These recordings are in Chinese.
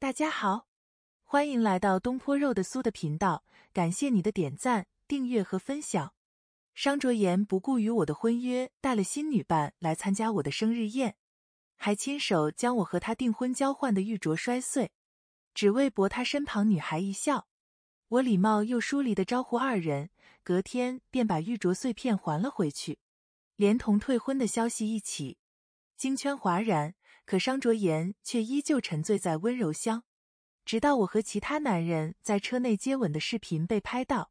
大家好，欢迎来到东坡肉的苏的频道，感谢你的点赞、订阅和分享。商卓言不顾与我的婚约，带了新女伴来参加我的生日宴，还亲手将我和他订婚交换的玉镯摔碎，只为博他身旁女孩一笑。我礼貌又疏离的招呼二人，隔天便把玉镯碎片还了回去，连同退婚的消息一起，京圈哗然。可商卓言却依旧沉醉在温柔乡，直到我和其他男人在车内接吻的视频被拍到，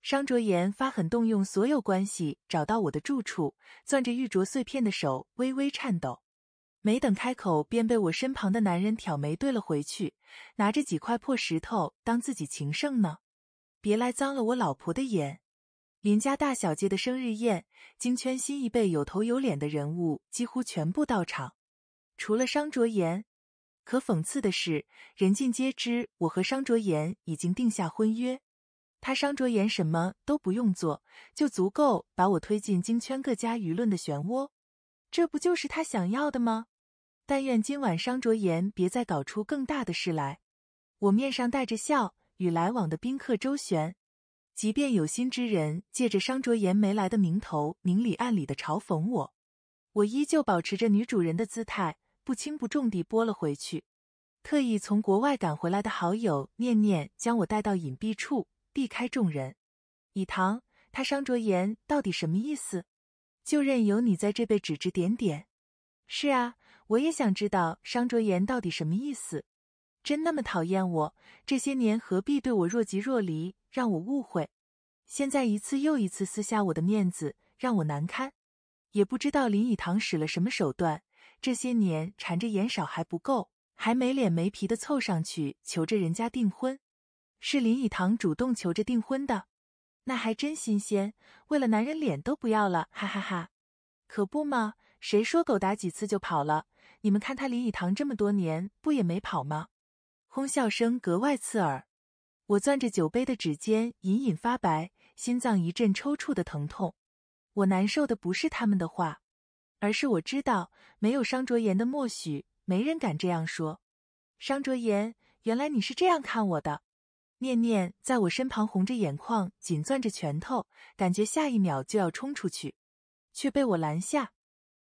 商卓言发狠，动用所有关系找到我的住处，攥着玉镯碎片的手微微颤抖，没等开口，便被我身旁的男人挑眉怼了回去：“拿着几块破石头当自己情圣呢？别来脏了我老婆的眼。”林家大小姐的生日宴，京圈新一辈有头有脸的人物几乎全部到场。除了商卓言，可讽刺的是，人尽皆知我和商卓言已经定下婚约。他商卓言什么都不用做，就足够把我推进京圈各家舆论的漩涡。这不就是他想要的吗？但愿今晚商卓言别再搞出更大的事来。我面上带着笑，与来往的宾客周旋，即便有心之人借着商卓言没来的名头，明里暗里的嘲讽我，我依旧保持着女主人的姿态。不轻不重地拨了回去。特意从国外赶回来的好友念念将我带到隐蔽处，避开众人。以棠，他商卓言到底什么意思？就任由你在这被指指点点？是啊，我也想知道商卓言到底什么意思。真那么讨厌我，这些年何必对我若即若离，让我误会？现在一次又一次撕下我的面子，让我难堪。也不知道林以棠使了什么手段。这些年缠着严少还不够，还没脸没皮的凑上去求着人家订婚，是林以堂主动求着订婚的，那还真新鲜，为了男人脸都不要了，哈哈哈，可不嘛，谁说狗打几次就跑了？你们看他林以堂这么多年不也没跑吗？哄笑声格外刺耳，我攥着酒杯的指尖隐隐发白，心脏一阵抽搐的疼痛，我难受的不是他们的话。而是我知道，没有商卓言的默许，没人敢这样说。商卓言，原来你是这样看我的。念念在我身旁，红着眼眶，紧攥着拳头，感觉下一秒就要冲出去，却被我拦下。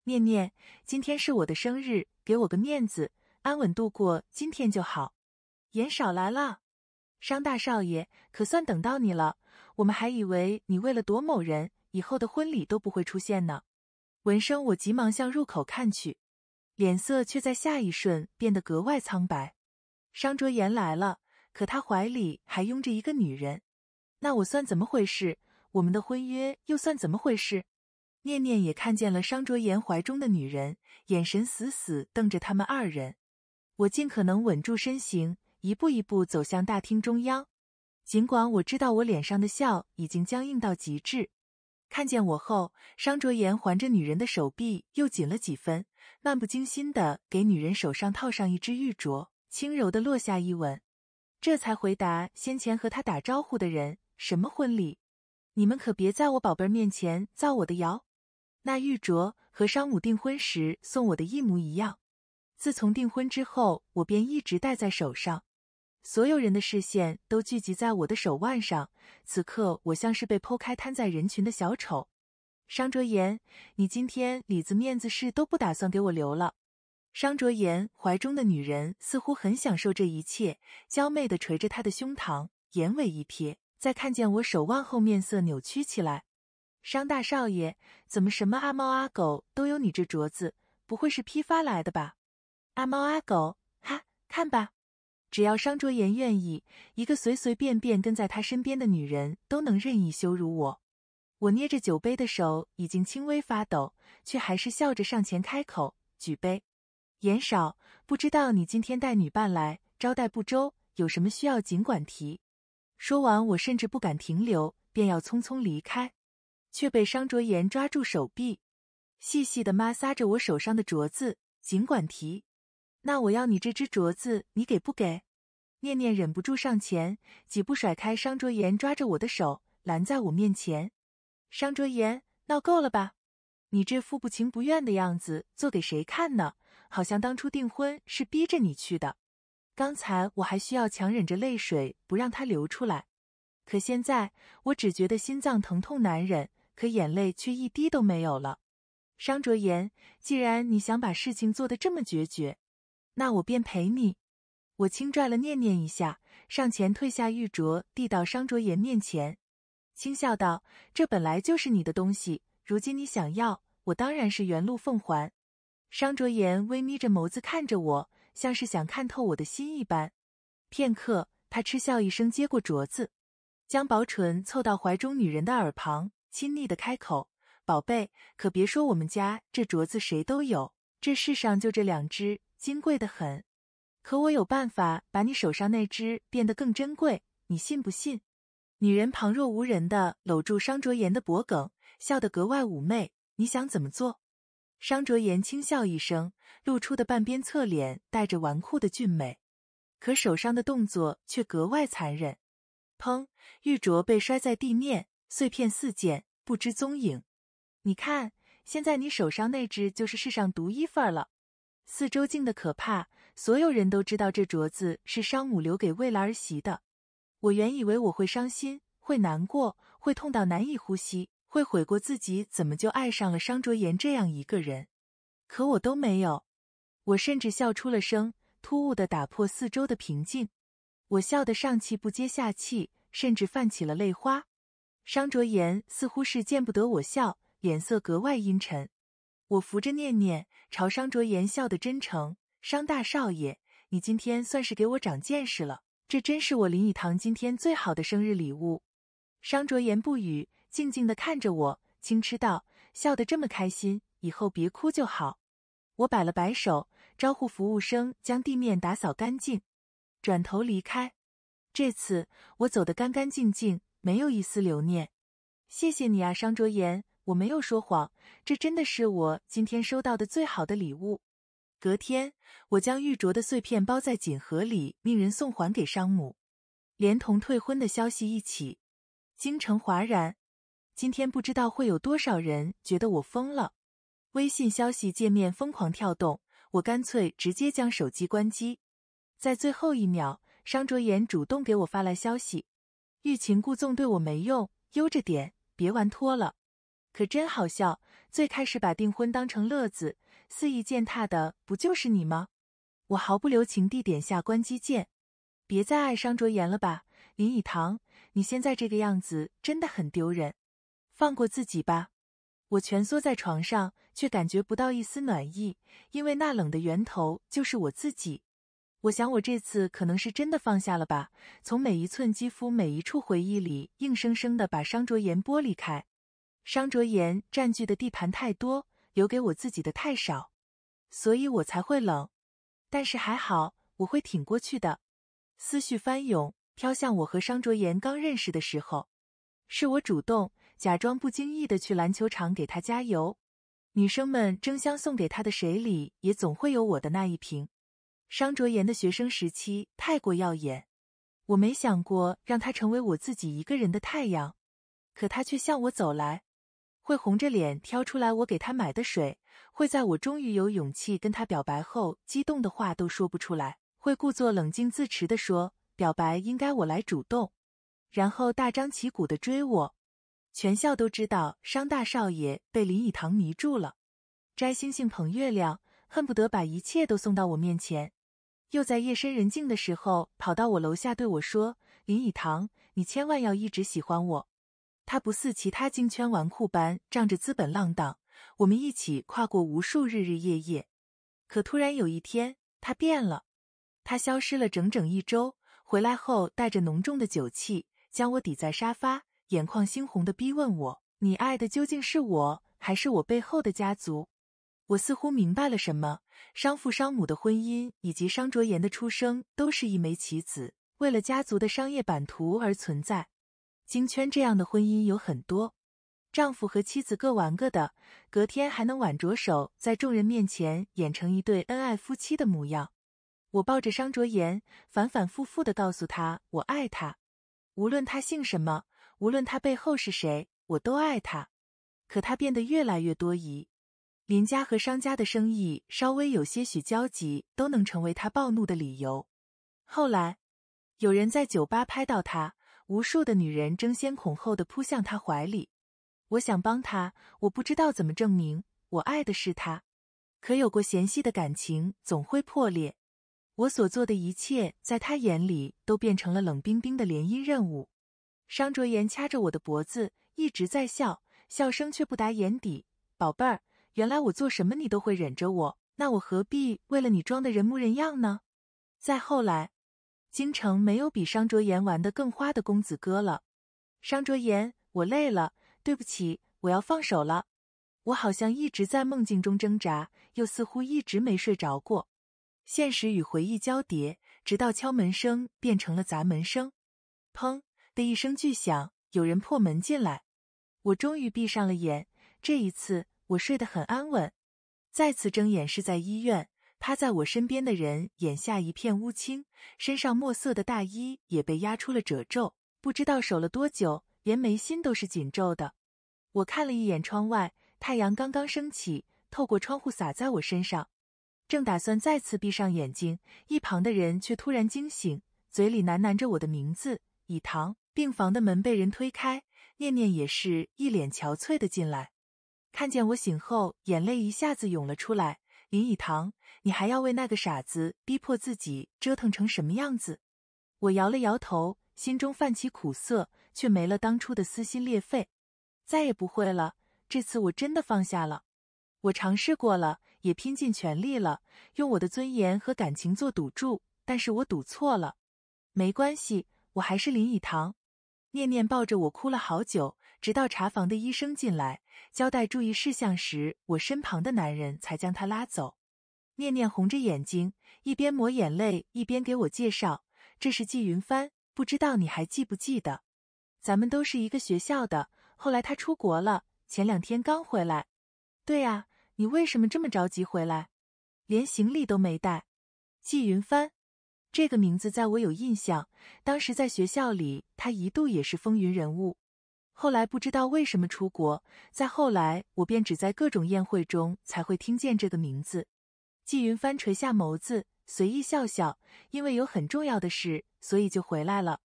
念念，今天是我的生日，给我个面子，安稳度过今天就好。言少来了，商大少爷，可算等到你了。我们还以为你为了躲某人，以后的婚礼都不会出现呢。闻声，我急忙向入口看去，脸色却在下一瞬变得格外苍白。商卓言来了，可他怀里还拥着一个女人，那我算怎么回事？我们的婚约又算怎么回事？念念也看见了商卓言怀中的女人，眼神死死瞪着他们二人。我尽可能稳住身形，一步一步走向大厅中央，尽管我知道我脸上的笑已经僵硬到极致。看见我后，商卓言环着女人的手臂又紧了几分，漫不经心的给女人手上套上一只玉镯，轻柔的落下一吻，这才回答先前和他打招呼的人：“什么婚礼？你们可别在我宝贝儿面前造我的谣。那玉镯和商母订婚时送我的一模一样，自从订婚之后，我便一直戴在手上。”所有人的视线都聚集在我的手腕上，此刻我像是被剖开摊在人群的小丑。商卓言，你今天里子面子事都不打算给我留了。商卓言怀中的女人似乎很享受这一切，娇媚的捶着他的胸膛，眼尾一瞥，在看见我手腕后面色扭曲起来。商大少爷，怎么什么阿猫阿狗都有你这镯子？不会是批发来的吧？阿猫阿狗，哈，看吧。只要商卓言愿意，一个随随便便跟在他身边的女人，都能任意羞辱我。我捏着酒杯的手已经轻微发抖，却还是笑着上前开口，举杯。言少，不知道你今天带女伴来，招待不周，有什么需要尽管提。说完，我甚至不敢停留，便要匆匆离开，却被商卓言抓住手臂，细细的摩挲着我手上的镯子。尽管提，那我要你这只镯子，你给不给？念念忍不住上前，几步甩开商卓言抓着我的手，拦在我面前。商卓言，闹够了吧？你这副不情不愿的样子，做给谁看呢？好像当初订婚是逼着你去的。刚才我还需要强忍着泪水不让他流出来，可现在我只觉得心脏疼痛难忍，可眼泪却一滴都没有了。商卓言，既然你想把事情做得这么决绝，那我便陪你。我轻拽了念念一下，上前退下玉镯，递到商卓言面前，轻笑道：“这本来就是你的东西，如今你想要，我当然是原路奉还。”商卓言微眯着眸子看着我，像是想看透我的心一般。片刻，他嗤笑一声，接过镯子，将薄唇凑到怀中女人的耳旁，亲昵的开口：“宝贝，可别说我们家这镯子谁都有，这世上就这两只，金贵的很。”可我有办法把你手上那只变得更珍贵，你信不信？女人旁若无人的搂住商卓言的脖颈，笑得格外妩媚。你想怎么做？商卓言轻笑一声，露出的半边侧脸带着纨绔的俊美，可手上的动作却格外残忍。砰！玉镯被摔在地面，碎片四溅，不知踪影。你看，现在你手上那只就是世上独一份儿了。四周静得可怕。所有人都知道这镯子是商母留给未来儿媳的。我原以为我会伤心，会难过，会痛到难以呼吸，会悔过自己怎么就爱上了商卓言这样一个人。可我都没有。我甚至笑出了声，突兀的打破四周的平静。我笑得上气不接下气，甚至泛起了泪花。商卓言似乎是见不得我笑，脸色格外阴沉。我扶着念念，朝商卓言笑得真诚。商大少爷，你今天算是给我长见识了，这真是我林语堂今天最好的生日礼物。商卓言不语，静静地看着我，轻嗤道：“笑得这么开心，以后别哭就好。”我摆了摆手，招呼服务生将地面打扫干净，转头离开。这次我走得干干净净，没有一丝留念。谢谢你啊，商卓言，我没有说谎，这真的是我今天收到的最好的礼物。隔天，我将玉镯的碎片包在锦盒里，命人送还给商母，连同退婚的消息一起。京城哗然，今天不知道会有多少人觉得我疯了。微信消息界面疯狂跳动，我干脆直接将手机关机。在最后一秒，商卓言主动给我发来消息：“欲擒故纵对我没用，悠着点，别玩脱了。”可真好笑，最开始把订婚当成乐子。肆意践踏的不就是你吗？我毫不留情地点下关机键，别再爱伤卓言了吧，林以棠，你现在这个样子真的很丢人，放过自己吧。我蜷缩在床上，却感觉不到一丝暖意，因为那冷的源头就是我自己。我想我这次可能是真的放下了吧，从每一寸肌肤、每一处回忆里，硬生生的把伤卓言剥离开。伤卓言占据的地盘太多。留给我自己的太少，所以我才会冷。但是还好，我会挺过去的。思绪翻涌，飘向我和商卓言刚认识的时候，是我主动假装不经意的去篮球场给他加油，女生们争相送给他的水里也总会有我的那一瓶。商卓言的学生时期太过耀眼，我没想过让他成为我自己一个人的太阳，可他却向我走来。会红着脸挑出来我给他买的水，会在我终于有勇气跟他表白后，激动的话都说不出来，会故作冷静自持的说表白应该我来主动，然后大张旗鼓的追我，全校都知道商大少爷被林以堂迷住了，摘星星捧月亮，恨不得把一切都送到我面前，又在夜深人静的时候跑到我楼下对我说林以堂，你千万要一直喜欢我。他不似其他京圈纨绔般仗着资本浪荡，我们一起跨过无数日日夜夜。可突然有一天，他变了。他消失了整整一周，回来后带着浓重的酒气，将我抵在沙发，眼眶猩红的逼问我：“你爱的究竟是我，还是我背后的家族？”我似乎明白了什么。商父商母的婚姻，以及商卓言的出生，都是一枚棋子，为了家族的商业版图而存在。京圈这样的婚姻有很多，丈夫和妻子各玩各的，隔天还能挽着手在众人面前演成一对恩爱夫妻的模样。我抱着商卓言，反反复复地告诉他我爱他，无论他姓什么，无论他背后是谁，我都爱他。可他变得越来越多疑，林家和商家的生意稍微有些许交集，都能成为他暴怒的理由。后来，有人在酒吧拍到他。无数的女人争先恐后的扑向他怀里，我想帮他，我不知道怎么证明我爱的是他。可有过嫌隙的感情总会破裂，我所做的一切在他眼里都变成了冷冰冰的联姻任务。商卓言掐着我的脖子，一直在笑，笑声却不达眼底。宝贝儿，原来我做什么你都会忍着我，那我何必为了你装的人模人样呢？再后来。京城没有比商卓言玩的更花的公子哥了。商卓言，我累了，对不起，我要放手了。我好像一直在梦境中挣扎，又似乎一直没睡着过。现实与回忆交叠，直到敲门声变成了砸门声，砰的一声巨响，有人破门进来。我终于闭上了眼，这一次我睡得很安稳。再次睁眼是在医院。趴在我身边的人眼下一片乌青，身上墨色的大衣也被压出了褶皱，不知道守了多久，连眉心都是紧皱的。我看了一眼窗外，太阳刚刚升起，透过窗户洒在我身上。正打算再次闭上眼睛，一旁的人却突然惊醒，嘴里喃喃着我的名字。以堂”。病房的门被人推开，念念也是一脸憔悴的进来，看见我醒后，眼泪一下子涌了出来。林以堂，你还要为那个傻子逼迫自己折腾成什么样子？我摇了摇头，心中泛起苦涩，却没了当初的撕心裂肺，再也不会了。这次我真的放下了。我尝试过了，也拼尽全力了，用我的尊严和感情做赌注，但是我赌错了。没关系，我还是林以堂。念念抱着我哭了好久，直到查房的医生进来。交代注意事项时，我身旁的男人才将他拉走。念念红着眼睛，一边抹眼泪，一边给我介绍：“这是季云帆，不知道你还记不记得？咱们都是一个学校的。后来他出国了，前两天刚回来。”“对呀，你为什么这么着急回来？连行李都没带。”“季云帆，这个名字在我有印象。当时在学校里，他一度也是风云人物。”后来不知道为什么出国，再后来我便只在各种宴会中才会听见这个名字。季云帆垂下眸子，随意笑笑，因为有很重要的事，所以就回来了。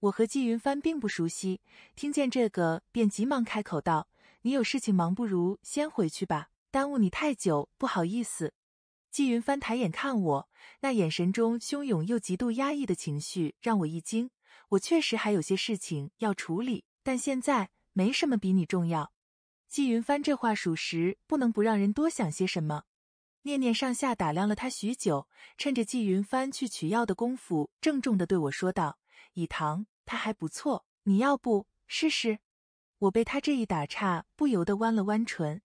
我和季云帆并不熟悉，听见这个便急忙开口道：“你有事情忙，不如先回去吧，耽误你太久，不好意思。”季云帆抬眼看我，那眼神中汹涌又极度压抑的情绪让我一惊。我确实还有些事情要处理。但现在没什么比你重要。季云帆这话属实，不能不让人多想些什么。念念上下打量了他许久，趁着季云帆去取药的功夫，郑重的对我说道：“以堂他还不错，你要不试试？”我被他这一打岔，不由得弯了弯唇。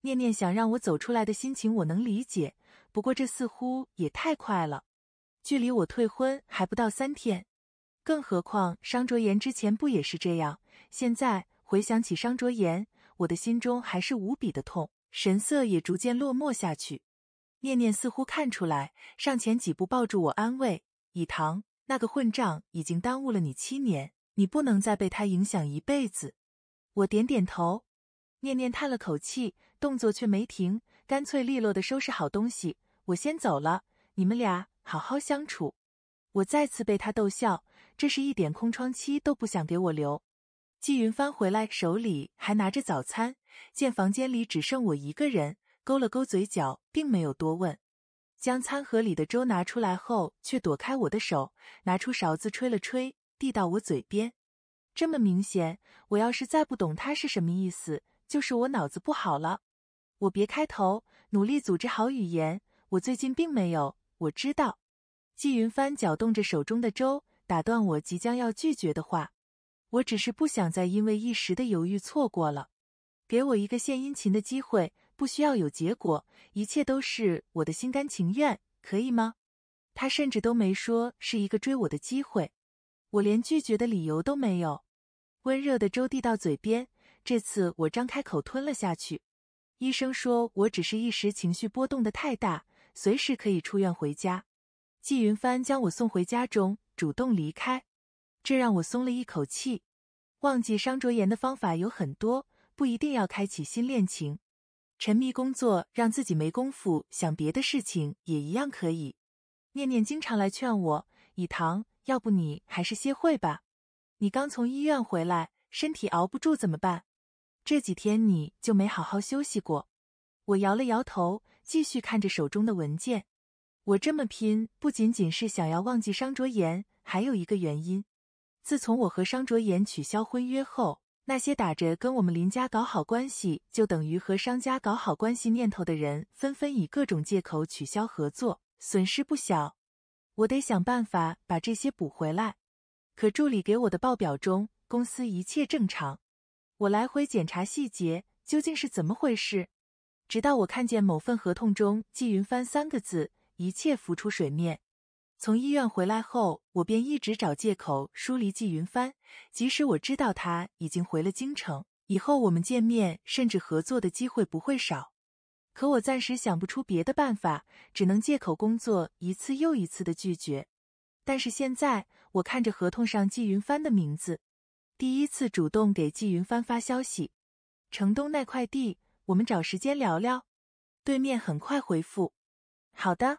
念念想让我走出来的心情我能理解，不过这似乎也太快了，距离我退婚还不到三天，更何况商卓言之前不也是这样？现在回想起商卓言，我的心中还是无比的痛，神色也逐渐落寞下去。念念似乎看出来，上前几步抱住我安慰：“以堂，那个混账已经耽误了你七年，你不能再被他影响一辈子。”我点点头。念念叹了口气，动作却没停，干脆利落的收拾好东西，我先走了，你们俩好好相处。我再次被他逗笑，这是一点空窗期都不想给我留。季云帆回来，手里还拿着早餐，见房间里只剩我一个人，勾了勾嘴角，并没有多问。将餐盒里的粥拿出来后，却躲开我的手，拿出勺子吹了吹，递到我嘴边。这么明显，我要是再不懂他是什么意思，就是我脑子不好了。我别开头，努力组织好语言。我最近并没有，我知道。季云帆搅动着手中的粥，打断我即将要拒绝的话。我只是不想再因为一时的犹豫错过了，给我一个献殷勤的机会，不需要有结果，一切都是我的心甘情愿，可以吗？他甚至都没说是一个追我的机会，我连拒绝的理由都没有。温热的粥递到嘴边，这次我张开口吞了下去。医生说我只是一时情绪波动的太大，随时可以出院回家。季云帆将我送回家中，主动离开。这让我松了一口气。忘记商卓言的方法有很多，不一定要开启新恋情，沉迷工作让自己没工夫想别的事情也一样可以。念念经常来劝我，以棠，要不你还是歇会吧？你刚从医院回来，身体熬不住怎么办？这几天你就没好好休息过。我摇了摇头，继续看着手中的文件。我这么拼，不仅仅是想要忘记商卓言，还有一个原因。自从我和商卓言取消婚约后，那些打着跟我们林家搞好关系就等于和商家搞好关系念头的人，纷纷以各种借口取消合作，损失不小。我得想办法把这些补回来。可助理给我的报表中，公司一切正常。我来回检查细节，究竟是怎么回事？直到我看见某份合同中“季云帆”三个字，一切浮出水面。从医院回来后，我便一直找借口疏离季云帆。即使我知道他已经回了京城，以后我们见面甚至合作的机会不会少，可我暂时想不出别的办法，只能借口工作一次又一次的拒绝。但是现在，我看着合同上季云帆的名字，第一次主动给季云帆发消息：“城东那块地，我们找时间聊聊。”对面很快回复：“好的。”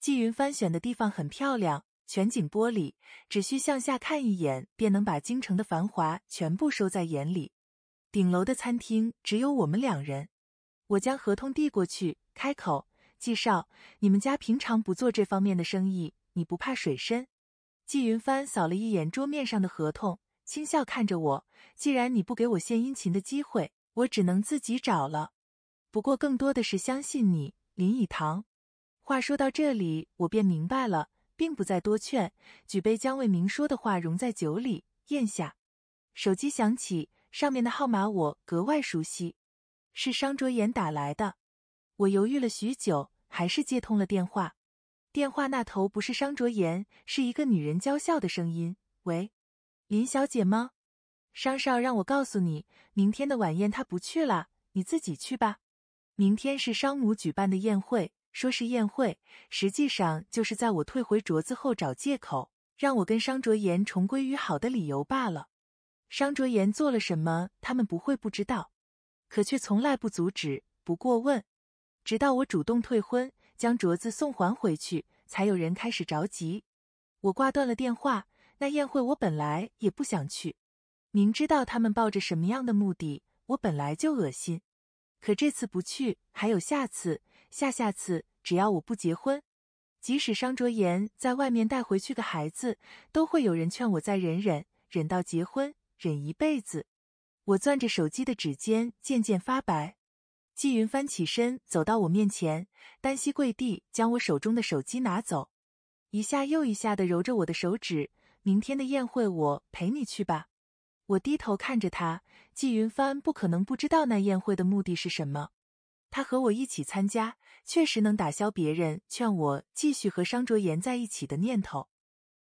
季云帆选的地方很漂亮，全景玻璃，只需向下看一眼，便能把京城的繁华全部收在眼里。顶楼的餐厅只有我们两人，我将合同递过去，开口：“季少，你们家平常不做这方面的生意，你不怕水深？”季云帆扫了一眼桌面上的合同，轻笑看着我：“既然你不给我献殷勤的机会，我只能自己找了。不过更多的是相信你，林以堂。”话说到这里，我便明白了，并不再多劝。举杯，将魏明说的话融在酒里，咽下。手机响起，上面的号码我格外熟悉，是商卓言打来的。我犹豫了许久，还是接通了电话。电话那头不是商卓言，是一个女人娇笑的声音：“喂，林小姐吗？商少让我告诉你，明天的晚宴他不去了，你自己去吧。明天是商母举办的宴会。”说是宴会，实际上就是在我退回镯子后找借口，让我跟商卓言重归于好的理由罢了。商卓言做了什么，他们不会不知道，可却从来不阻止，不过问。直到我主动退婚，将镯子送还回去，才有人开始着急。我挂断了电话。那宴会我本来也不想去，明知道他们抱着什么样的目的，我本来就恶心。可这次不去，还有下次。下下次，只要我不结婚，即使商卓言在外面带回去个孩子，都会有人劝我再忍忍忍到结婚，忍一辈子。我攥着手机的指尖渐渐发白。季云帆起身走到我面前，单膝跪地，将我手中的手机拿走，一下又一下的揉着我的手指。明天的宴会，我陪你去吧。我低头看着他，季云帆不可能不知道那宴会的目的是什么。他和我一起参加，确实能打消别人劝我继续和商卓言在一起的念头。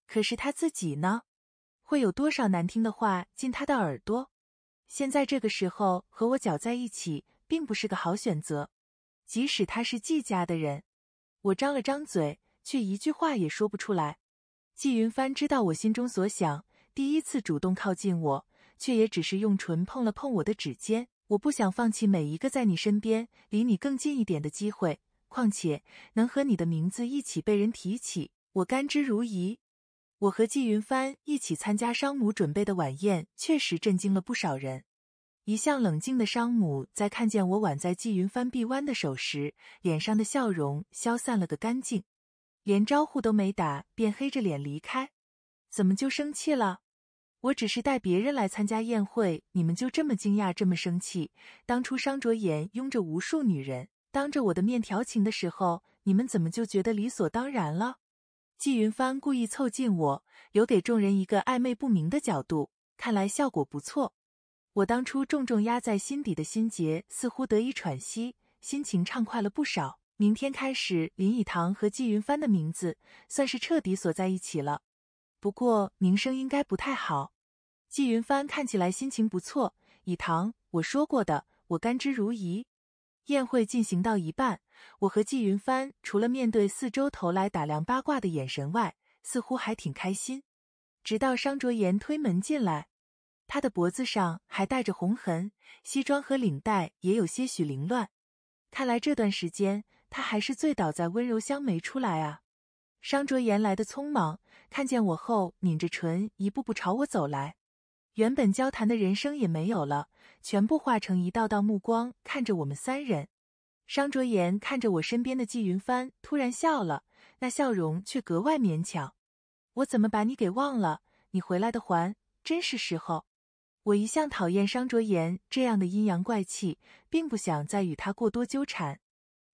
可是他自己呢？会有多少难听的话进他的耳朵？现在这个时候和我搅在一起，并不是个好选择。即使他是季家的人，我张了张嘴，却一句话也说不出来。季云帆知道我心中所想，第一次主动靠近我，却也只是用唇碰了碰我的指尖。我不想放弃每一个在你身边、离你更近一点的机会。况且，能和你的名字一起被人提起，我甘之如饴。我和季云帆一起参加商母准备的晚宴，确实震惊了不少人。一向冷静的商母，在看见我挽在季云帆臂弯的手时，脸上的笑容消散了个干净，连招呼都没打，便黑着脸离开。怎么就生气了？我只是带别人来参加宴会，你们就这么惊讶、这么生气？当初商卓言拥着无数女人，当着我的面调情的时候，你们怎么就觉得理所当然了？季云帆故意凑近我，留给众人一个暧昧不明的角度，看来效果不错。我当初重重压在心底的心结似乎得以喘息，心情畅快了不少。明天开始，林以棠和季云帆的名字算是彻底锁在一起了。不过名声应该不太好。季云帆看起来心情不错。以唐，我说过的，我甘之如饴。宴会进行到一半，我和季云帆除了面对四周投来打量八卦的眼神外，似乎还挺开心。直到商卓言推门进来，他的脖子上还带着红痕，西装和领带也有些许凌乱。看来这段时间他还是醉倒在温柔乡没出来啊。商卓言来的匆忙，看见我后抿着唇，一步步朝我走来。原本交谈的人声也没有了，全部化成一道道目光看着我们三人。商卓言看着我身边的季云帆，突然笑了，那笑容却格外勉强。我怎么把你给忘了？你回来的还真是时候。我一向讨厌商卓言这样的阴阳怪气，并不想再与他过多纠缠。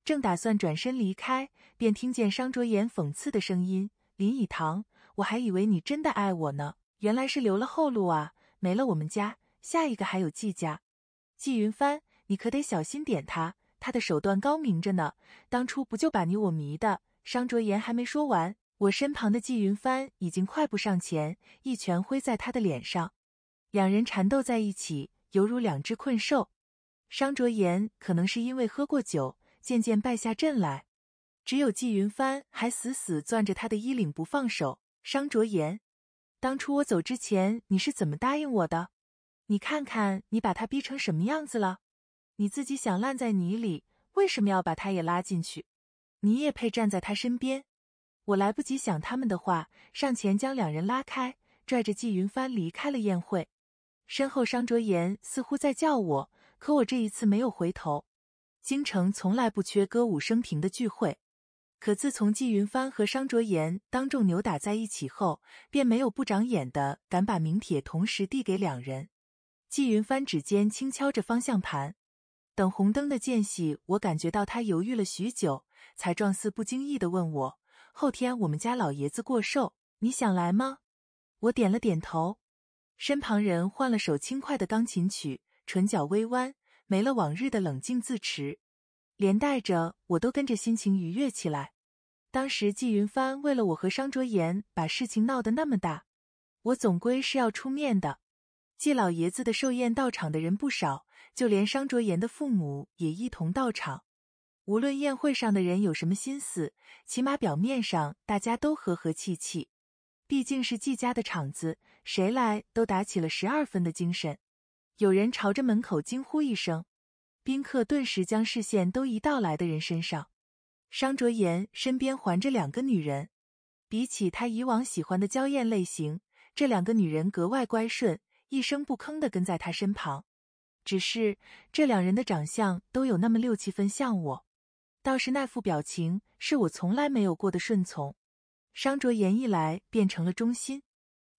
正打算转身离开，便听见商卓言讽刺的声音：“林以棠，我还以为你真的爱我呢，原来是留了后路啊！没了我们家，下一个还有季家。季云帆，你可得小心点他，他的手段高明着呢。当初不就把你我迷的？”商卓言还没说完，我身旁的季云帆已经快步上前，一拳挥在他的脸上。两人缠斗在一起，犹如两只困兽。商卓言可能是因为喝过酒。渐渐败下阵来，只有季云帆还死死攥着他的衣领不放手。商卓言，当初我走之前你是怎么答应我的？你看看你把他逼成什么样子了？你自己想烂在泥里，为什么要把他也拉进去？你也配站在他身边？我来不及想他们的话，上前将两人拉开，拽着季云帆离开了宴会。身后商卓言似乎在叫我，可我这一次没有回头。京城从来不缺歌舞升平的聚会，可自从纪云帆和商卓言当众扭打在一起后，便没有不长眼的敢把名帖同时递给两人。纪云帆指尖轻敲着方向盘，等红灯的间隙，我感觉到他犹豫了许久，才状似不经意的问我：“后天我们家老爷子过寿，你想来吗？”我点了点头。身旁人换了首轻快的钢琴曲，唇角微弯。没了往日的冷静自持，连带着我都跟着心情愉悦起来。当时季云帆为了我和商卓言把事情闹得那么大，我总归是要出面的。季老爷子的寿宴到场的人不少，就连商卓言的父母也一同到场。无论宴会上的人有什么心思，起码表面上大家都和和气气。毕竟是季家的场子，谁来都打起了十二分的精神。有人朝着门口惊呼一声，宾客顿时将视线都移到来的人身上。商卓言身边环着两个女人，比起他以往喜欢的娇艳类型，这两个女人格外乖顺，一声不吭的跟在他身旁。只是这两人的长相都有那么六七分像我，倒是那副表情是我从来没有过的顺从。商卓言一来，变成了中心，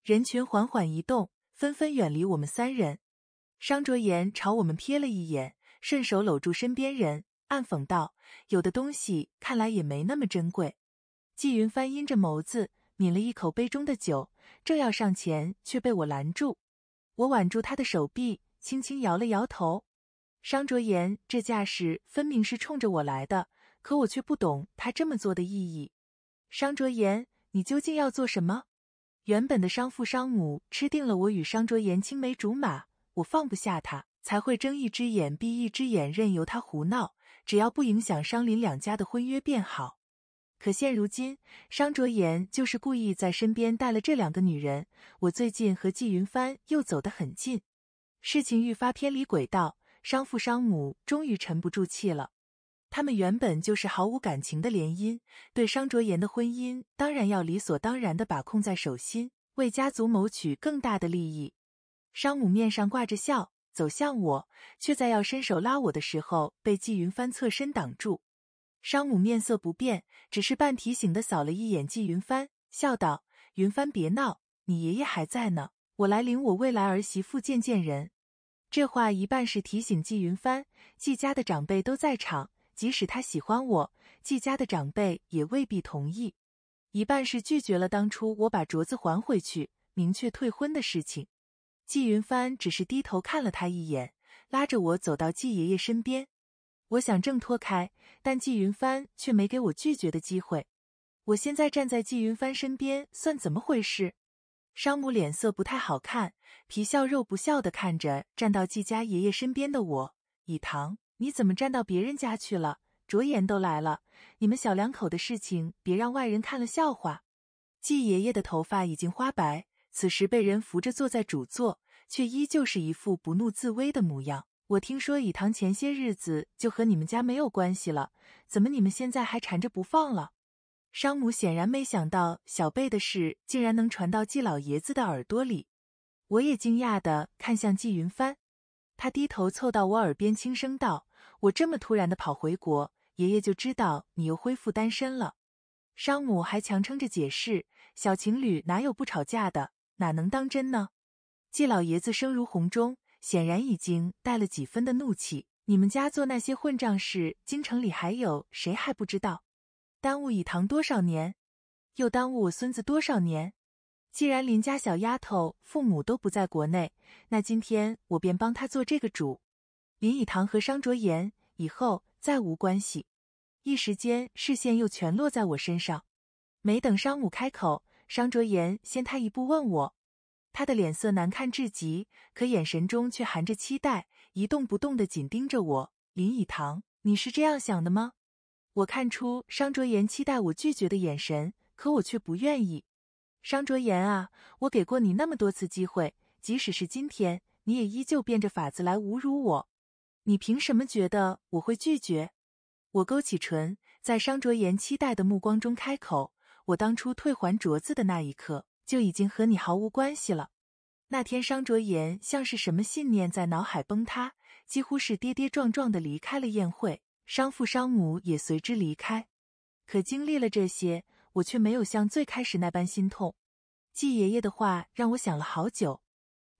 人群缓缓移动，纷纷远离我们三人。商卓言朝我们瞥了一眼，顺手搂住身边人，暗讽道：“有的东西看来也没那么珍贵。”季云帆阴着眸子，抿了一口杯中的酒，正要上前，却被我拦住。我挽住他的手臂，轻轻摇了摇头。商卓言这架势分明是冲着我来的，可我却不懂他这么做的意义。商卓言，你究竟要做什么？原本的商父商母吃定了我与商卓言青梅竹马。我放不下他，才会睁一只眼闭一只眼，任由他胡闹。只要不影响商林两家的婚约便好。可现如今，商卓言就是故意在身边带了这两个女人。我最近和季云帆又走得很近，事情愈发偏离轨道。商父商母终于沉不住气了。他们原本就是毫无感情的联姻，对商卓言的婚姻当然要理所当然地把控在手心，为家族谋取更大的利益。商母面上挂着笑，走向我，却在要伸手拉我的时候，被纪云帆侧身挡住。商母面色不变，只是半提醒的扫了一眼纪云帆，笑道：“云帆，别闹，你爷爷还在呢，我来领我未来儿媳妇见见人。”这话一半是提醒纪云帆，纪家的长辈都在场，即使他喜欢我，纪家的长辈也未必同意；一半是拒绝了当初我把镯子还回去，明确退婚的事情。季云帆只是低头看了他一眼，拉着我走到季爷爷身边。我想挣脱开，但季云帆却没给我拒绝的机会。我现在站在季云帆身边算怎么回事？商母脸色不太好看，皮笑肉不笑的看着站到季家爷爷身边的我。以棠，你怎么站到别人家去了？卓言都来了，你们小两口的事情别让外人看了笑话。季爷爷的头发已经花白。此时被人扶着坐在主座，却依旧是一副不怒自威的模样。我听说以堂前些日子就和你们家没有关系了，怎么你们现在还缠着不放了？商母显然没想到小贝的事竟然能传到季老爷子的耳朵里，我也惊讶的看向季云帆，他低头凑到我耳边轻声道：“我这么突然的跑回国，爷爷就知道你又恢复单身了。”商母还强撑着解释：“小情侣哪有不吵架的？”哪能当真呢？季老爷子声如洪钟，显然已经带了几分的怒气。你们家做那些混账事，京城里还有谁还不知道？耽误以堂多少年，又耽误我孙子多少年？既然林家小丫头父母都不在国内，那今天我便帮他做这个主。林以堂和商卓言以后再无关系。一时间视线又全落在我身上，没等商母开口。商卓言先他一步问我，他的脸色难看至极，可眼神中却含着期待，一动不动的紧盯着我。林以棠，你是这样想的吗？我看出商卓言期待我拒绝的眼神，可我却不愿意。商卓言啊，我给过你那么多次机会，即使是今天，你也依旧变着法子来侮辱我。你凭什么觉得我会拒绝？我勾起唇，在商卓言期待的目光中开口。我当初退还镯子的那一刻，就已经和你毫无关系了。那天，商卓言像是什么信念在脑海崩塌，几乎是跌跌撞撞的离开了宴会，商父商母也随之离开。可经历了这些，我却没有像最开始那般心痛。季爷爷的话让我想了好久：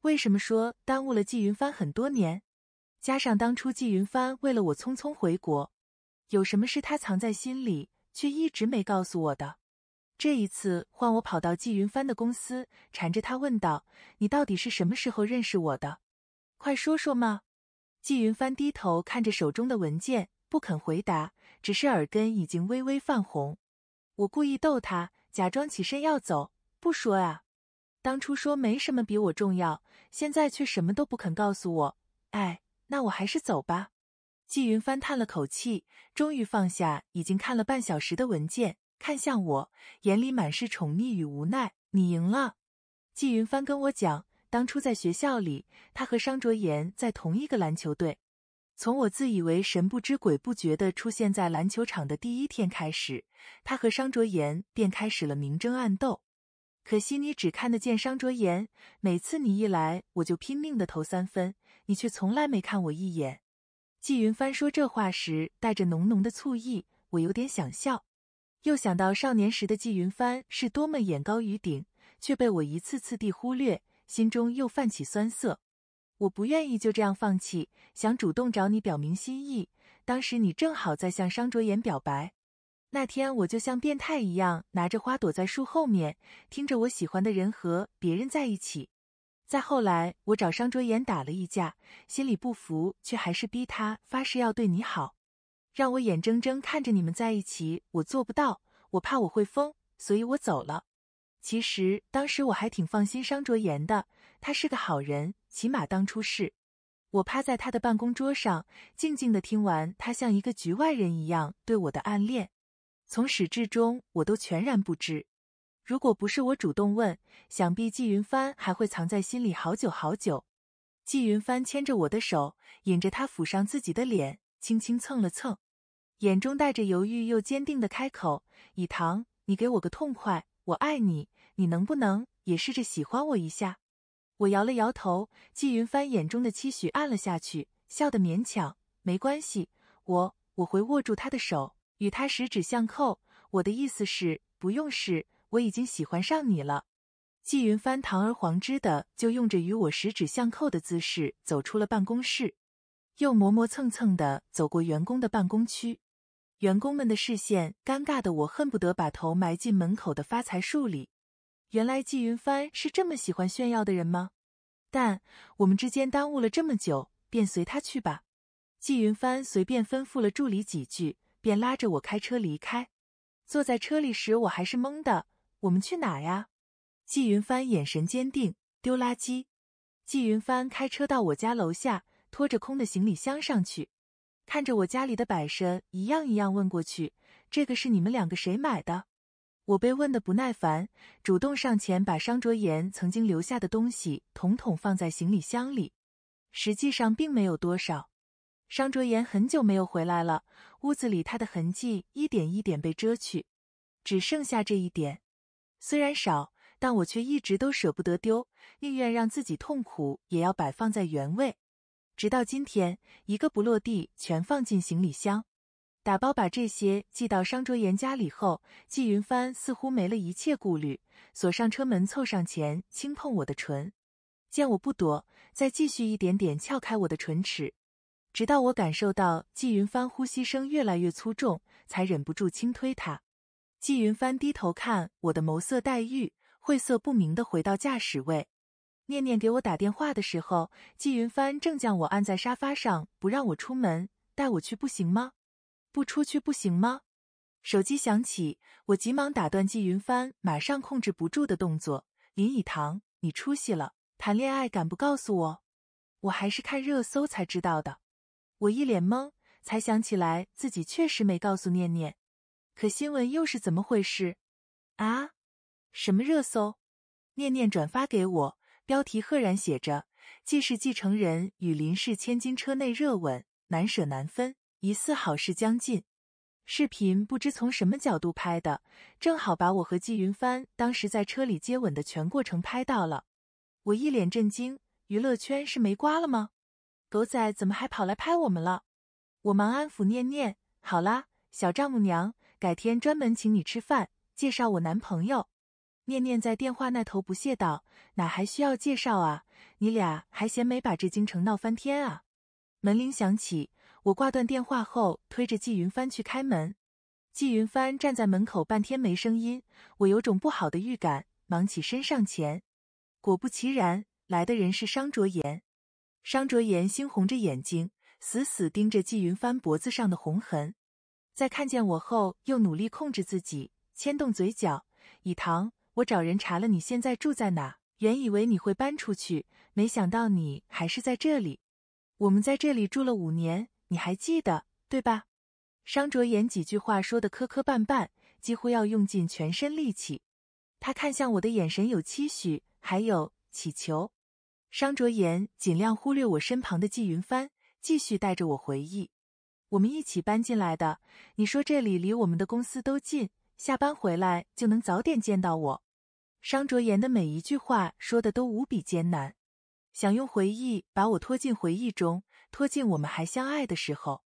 为什么说耽误了季云帆很多年？加上当初季云帆为了我匆匆回国，有什么是他藏在心里却一直没告诉我的？这一次换我跑到季云帆的公司，缠着他问道：“你到底是什么时候认识我的？快说说嘛！”季云帆低头看着手中的文件，不肯回答，只是耳根已经微微泛红。我故意逗他，假装起身要走：“不说啊，当初说没什么比我重要，现在却什么都不肯告诉我。哎，那我还是走吧。”季云帆叹了口气，终于放下已经看了半小时的文件。看向我，眼里满是宠溺与无奈。你赢了，季云帆跟我讲，当初在学校里，他和商卓妍在同一个篮球队。从我自以为神不知鬼不觉的出现在篮球场的第一天开始，他和商卓妍便开始了明争暗斗。可惜你只看得见商卓妍，每次你一来，我就拼命的投三分，你却从来没看我一眼。季云帆说这话时带着浓浓的醋意，我有点想笑。又想到少年时的季云帆是多么眼高于顶，却被我一次次地忽略，心中又泛起酸涩。我不愿意就这样放弃，想主动找你表明心意。当时你正好在向商卓言表白，那天我就像变态一样，拿着花躲在树后面，听着我喜欢的人和别人在一起。再后来，我找商卓言打了一架，心里不服，却还是逼他发誓要对你好。让我眼睁睁看着你们在一起，我做不到，我怕我会疯，所以我走了。其实当时我还挺放心商卓言的，他是个好人，起码当初是。我趴在他的办公桌上，静静的听完他像一个局外人一样对我的暗恋，从始至终我都全然不知。如果不是我主动问，想必季云帆还会藏在心里好久好久。季云帆牵着我的手，引着他抚上自己的脸，轻轻蹭了蹭。眼中带着犹豫又坚定的开口：“以棠，你给我个痛快，我爱你，你能不能也试着喜欢我一下？”我摇了摇头，季云帆眼中的期许暗了下去，笑得勉强。没关系，我我会握住他的手，与他十指相扣。我的意思是，不用试，我已经喜欢上你了。季云帆堂而皇之的就用着与我十指相扣的姿势走出了办公室，又磨磨蹭蹭的走过员工的办公区。员工们的视线，尴尬的我恨不得把头埋进门口的发财树里。原来季云帆是这么喜欢炫耀的人吗？但我们之间耽误了这么久，便随他去吧。季云帆随便吩咐了助理几句，便拉着我开车离开。坐在车里时，我还是懵的。我们去哪呀？季云帆眼神坚定。丢垃圾。季云帆开车到我家楼下，拖着空的行李箱上去。看着我家里的摆设，一样一样问过去。这个是你们两个谁买的？我被问的不耐烦，主动上前把商卓言曾经留下的东西统统放在行李箱里。实际上并没有多少。商卓言很久没有回来了，屋子里他的痕迹一点一点被遮去，只剩下这一点。虽然少，但我却一直都舍不得丢，宁愿让自己痛苦也要摆放在原位。直到今天，一个不落地全放进行李箱，打包把这些寄到商卓言家里后，季云帆似乎没了一切顾虑，锁上车门，凑上前轻碰我的唇，见我不躲，再继续一点点撬开我的唇齿，直到我感受到季云帆呼吸声越来越粗重，才忍不住轻推他。季云帆低头看我的眸色黛玉，晦涩不明的回到驾驶位。念念给我打电话的时候，季云帆正将我按在沙发上，不让我出门，带我去不行吗？不出去不行吗？手机响起，我急忙打断季云帆马上控制不住的动作。林以堂，你出息了，谈恋爱敢不告诉我？我还是看热搜才知道的。我一脸懵，才想起来自己确实没告诉念念。可新闻又是怎么回事？啊？什么热搜？念念转发给我。标题赫然写着：“既氏继承人与林氏千金车内热吻，难舍难分，疑似好事将近。”视频不知从什么角度拍的，正好把我和季云帆当时在车里接吻的全过程拍到了。我一脸震惊：“娱乐圈是没瓜了吗？狗仔怎么还跑来拍我们了？”我忙安抚念念：“好啦，小丈母娘，改天专门请你吃饭，介绍我男朋友。”念念在电话那头不屑道：“哪还需要介绍啊？你俩还嫌没把这京城闹翻天啊？”门铃响起，我挂断电话后，推着纪云帆去开门。纪云帆站在门口半天没声音，我有种不好的预感，忙起身上前。果不其然，来的人是商卓言。商卓言猩红着眼睛，死死盯着纪云帆脖子上的红痕，在看见我后，又努力控制自己，牵动嘴角，以糖。我找人查了你现在住在哪，原以为你会搬出去，没想到你还是在这里。我们在这里住了五年，你还记得对吧？商卓言几句话说的磕磕绊绊，几乎要用尽全身力气。他看向我的眼神有期许，还有祈求。商卓言尽量忽略我身旁的季云帆，继续带着我回忆，我们一起搬进来的。你说这里离我们的公司都近，下班回来就能早点见到我。商卓言的每一句话说的都无比艰难，想用回忆把我拖进回忆中，拖进我们还相爱的时候。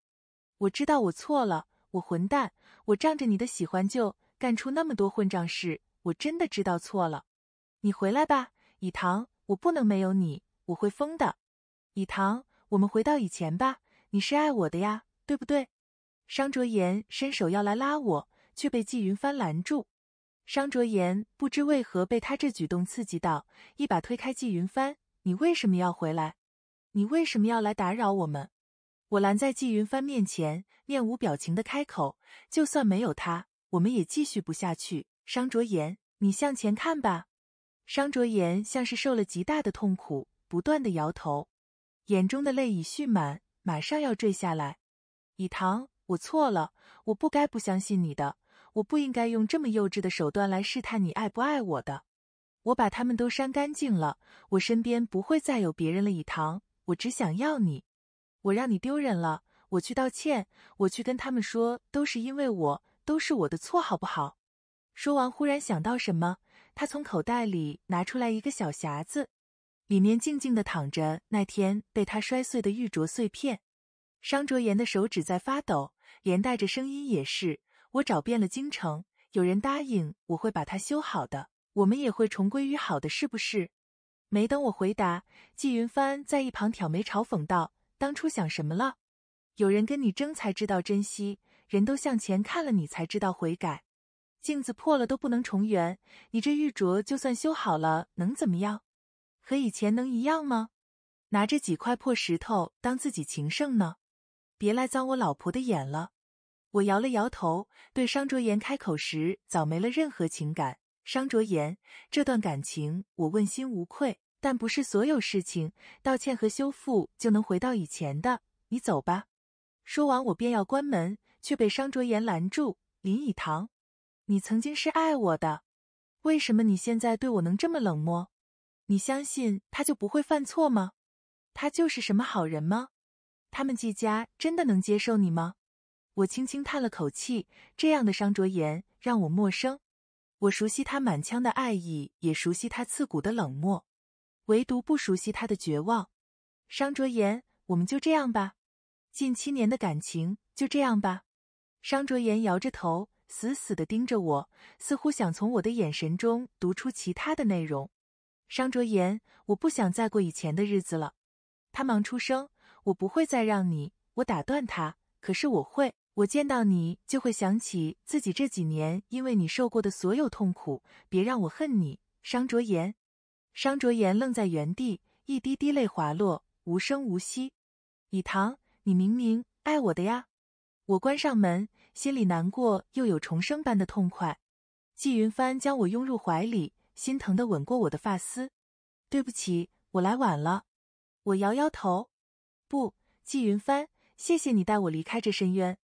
我知道我错了，我混蛋，我仗着你的喜欢就干出那么多混账事，我真的知道错了。你回来吧，以堂，我不能没有你，我会疯的。以堂，我们回到以前吧，你是爱我的呀，对不对？商卓言伸手要来拉我，却被纪云帆拦住。商卓言不知为何被他这举动刺激到，一把推开季云帆：“你为什么要回来？你为什么要来打扰我们？”我拦在季云帆面前，面无表情的开口：“就算没有他，我们也继续不下去。”商卓言，你向前看吧。商卓言像是受了极大的痛苦，不断的摇头，眼中的泪已蓄满，马上要坠下来。以棠，我错了，我不该不相信你的。我不应该用这么幼稚的手段来试探你爱不爱我的。我把他们都删干净了，我身边不会再有别人了。以棠，我只想要你。我让你丢人了，我去道歉，我去跟他们说，都是因为我，都是我的错，好不好？说完，忽然想到什么，他从口袋里拿出来一个小匣子，里面静静的躺着那天被他摔碎的玉镯碎片。商卓言的手指在发抖，连带着声音也是。我找遍了京城，有人答应我会把它修好的，我们也会重归于好的，是不是？没等我回答，纪云帆在一旁挑眉嘲讽道：“当初想什么了？有人跟你争才知道珍惜，人都向前看了你才知道悔改。镜子破了都不能重圆，你这玉镯就算修好了，能怎么样？和以前能一样吗？拿着几块破石头当自己情圣呢？别来脏我老婆的眼了。”我摇了摇头，对商卓言开口时早没了任何情感。商卓言，这段感情我问心无愧，但不是所有事情道歉和修复就能回到以前的。你走吧。说完，我便要关门，却被商卓言拦住。林以堂，你曾经是爱我的，为什么你现在对我能这么冷漠？你相信他就不会犯错吗？他就是什么好人吗？他们季家真的能接受你吗？我轻轻叹了口气，这样的商卓言让我陌生。我熟悉他满腔的爱意，也熟悉他刺骨的冷漠，唯独不熟悉他的绝望。商卓言，我们就这样吧，近七年的感情就这样吧。商卓言摇着头，死死的盯着我，似乎想从我的眼神中读出其他的内容。商卓言，我不想再过以前的日子了。他忙出声：“我不会再让你。”我打断他，可是我会。我见到你就会想起自己这几年因为你受过的所有痛苦，别让我恨你，商卓言。商卓言愣在原地，一滴滴泪滑落，无声无息。以棠，你明明爱我的呀！我关上门，心里难过，又有重生般的痛快。季云帆将我拥入怀里，心疼的吻过我的发丝。对不起，我来晚了。我摇摇头，不，季云帆，谢谢你带我离开这深渊。